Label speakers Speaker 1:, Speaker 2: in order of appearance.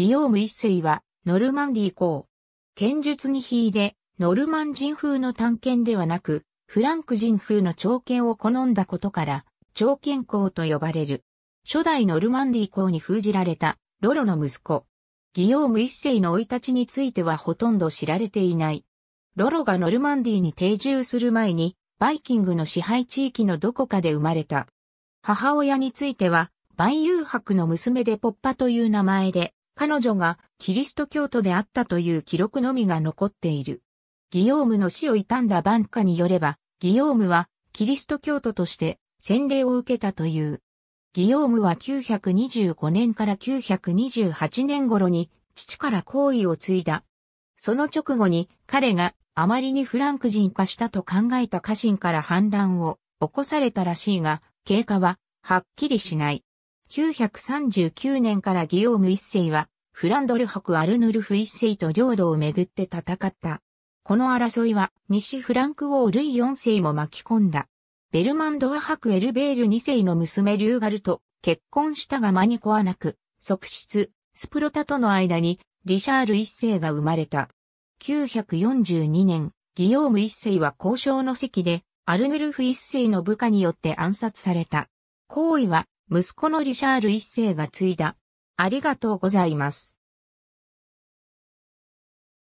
Speaker 1: ギオーム一世は、ノルマンディー公。
Speaker 2: 剣術に秀で、ノルマン人風の探検ではなく、フランク人風の長剣を好んだことから、長剣公と呼ばれる。初代ノルマンディー公に封じられた、ロロの息子。ギオーム一世の生い立ちについてはほとんど知られていない。ロロがノルマンディーに定住する前に、バイキングの支配地域のどこかで生まれた。母親については、万有博の娘でポッパという名前で、彼女がキリスト教徒であったという記録のみが残っている。ギヨームの死を悼んだ晩歌によれば、ギヨームはキリスト教徒として洗礼を受けたという。ギヨームは925年から928年頃に父から行為を継いだ。その直後に彼があまりにフランク人化したと考えた家臣から反乱を起こされたらしいが、経過ははっきりしない。939年からギオーム一世は、フランドル伯アルヌルフ一世と領土をめぐって戦った。この争いは、西フランク王ルイ四世も巻き込んだ。ベルマンドア伯エルベール二世の娘リューガルと結婚したがマニコはなく、側室、スプロタとの間に、リシャール一世が生まれた。942年、ギオーム一世は交渉の席で、アルヌルフ一世の部下によって暗殺された。行為は、息子のリシャール一世
Speaker 1: が継いだ。ありがとうございます。